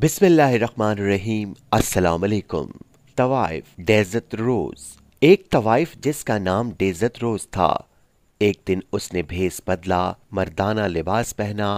बिसमीम असलकुम तवाइफ डेजत रोज़ एक तवाइफ जिसका नाम डेजत रोज़ था एक दिन उसने भेस बदला मर्दाना लिबास पहना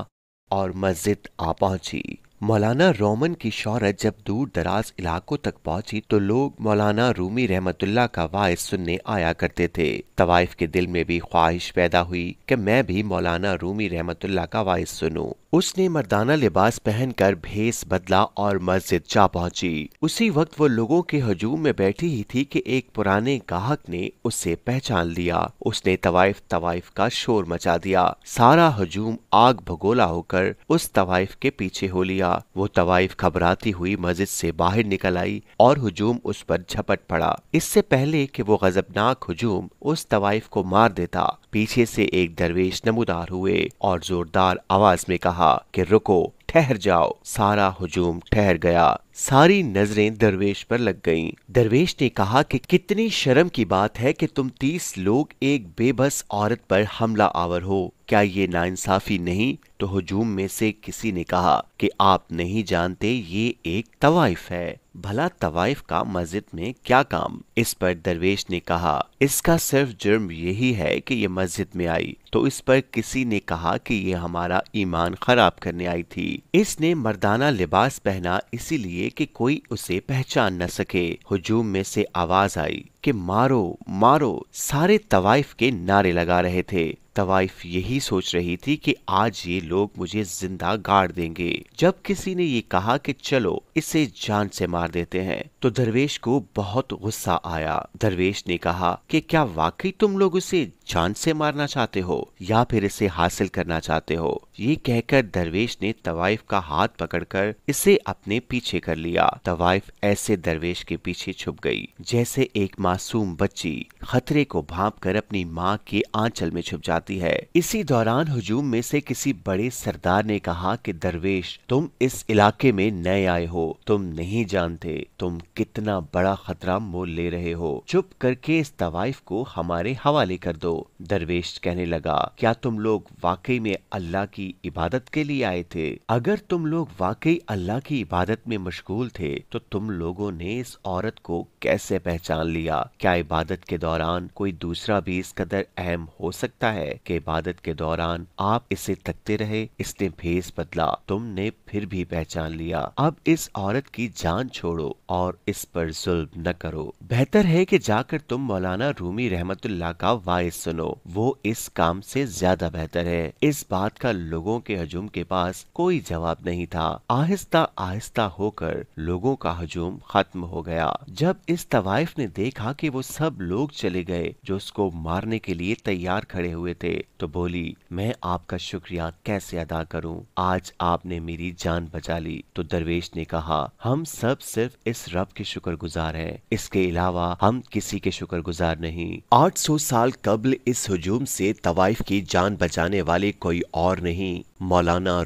और मस्जिद आ पहुंची मौलाना रोमन की शहरत जब दूर दराज इलाकों तक पहुंची तो लोग मौलाना रूमी रहमतुल्ला का वायस सुनने आया करते थे तवाइफ के दिल में भी ख्वाहिश पैदा हुई कि मैं भी मौलाना रूमी रहमतुल्ला का वायस सुनूं। उसने मर्दाना लिबास पहनकर भेस बदला और मस्जिद जा पहुंची उसी वक्त वो लोगों के हजूम में बैठी ही थी कि एक पुराने गाहक ने उसे पहचान लिया उसने तवाइफ तवाइफ का शोर मचा दिया सारा हजूम आग भगोला होकर उस तवाइफ के पीछे हो लिया था वो तवाइफ घबराती हुई मस्जिद से बाहर निकल आई और हुजूम उस पर झपट पड़ा इससे पहले कि वो गजबनाक हुजूम उस तवाइफ को मार देता पीछे से एक दरवेश नमोदार हुए और जोरदार आवाज में कहा कि रुको ठहर जाओ सारा हुजूम ठहर गया सारी नजरें दरवेश पर लग गईं। दरवेश ने कहा कि कितनी शर्म की बात है कि तुम तीस लोग एक बेबस औरत पर हमला आवर हो क्या ये नाइंसाफी नहीं तो हजूम में से किसी ने कहा कि आप नहीं जानते ये एक तवाइफ है भला तवाइफ का मस्जिद में क्या काम इस पर दरवेश ने कहा इसका सिर्फ जुर्म यही है कि ये मस्जिद में आई तो इस पर किसी ने कहा कि ये हमारा ईमान खराब करने आई थी इसने मर्दाना लिबास पहना इसीलिए लिए कि कोई उसे पहचान न सके हुजूम में से आवाज आई कि मारो मारो सारे तवाइफ के नारे लगा रहे थे तवाइफ यही सोच रही थी कि आज ये लोग मुझे जिंदा गाड़ देंगे जब किसी ने ये कहा कि चलो इसे जान से मार देते हैं तो दरवेश को बहुत गुस्सा आया दरवेश ने कहा कि क्या वाकई तुम लोग उसे जान से मारना चाहते हो या फिर इसे हासिल करना चाहते हो ये कहकर दरवेश ने तवाइफ का हाथ पकड़कर इसे अपने पीछे कर लिया तवाइफ ऐसे दरवेश के पीछे छुप गई जैसे एक माँ मासूम बच्ची खतरे को भाप कर अपनी माँ के आंचल में छुप जाती है इसी दौरान हजूम में से किसी बड़े सरदार ने कहा कि दरवेश तुम इस इलाके में नए आए हो तुम नहीं जानते तुम कितना बड़ा खतरा मोल ले रहे हो चुप करके इस तवाइफ को हमारे हवाले कर दो दरवेश कहने लगा क्या तुम लोग वाकई में अल्लाह की इबादत के लिए आए थे अगर तुम लोग वाकई अल्लाह की इबादत में मशगूल थे तो तुम लोगों ने इस औरत को कैसे पहचान लिया क्या इबादत के दौरान कोई दूसरा भी इस कदर अहम हो सकता है कि इबादत के दौरान आप इसे तकते रहे इसने भेस बदला तुमने फिर भी पहचान लिया अब इस औरत की जान छोड़ो और इस पर जुल्म न करो बेहतर है कि जाकर तुम मौलाना रूमी रहमतुल्ला का वायस सुनो वो इस काम से ज्यादा बेहतर है इस बात का लोगों के हजूम के पास कोई जवाब नहीं था आहिस्ता आहिस्ता होकर लोगों का हजूम खत्म हो गया जब इस तवाइफ ने देखा के वो सब लोग चले गए जो उसको मारने के लिए तैयार खड़े हुए थे तो बोली मैं आपका शुक्रिया कैसे अदा करूं? आज आपने मेरी जान बचा ली तो दरवेश ने कहा हम सब सिर्फ इस रब के शुक्रगुजार हैं इसके अलावा हम किसी के शुक्रगुजार नहीं 800 साल कबल इस हजूम से तवाइफ की जान बचाने वाले कोई और नहीं मौलाना